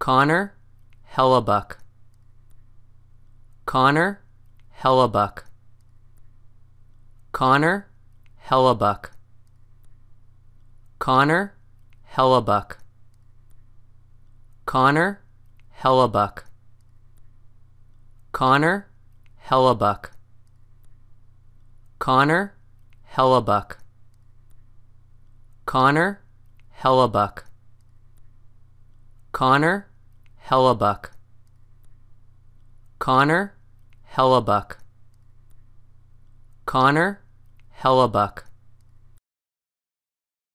Connor Hellebuck. Connor Hellebuck. Connor Hellebuck. Connor Hellebuck. Connor Hellebuck. Connor Hellebuck. Connor Hellebuck. Connor Hellebuck. Connor Hellebuck. Connor Hellebuck. Connor Hellebuck.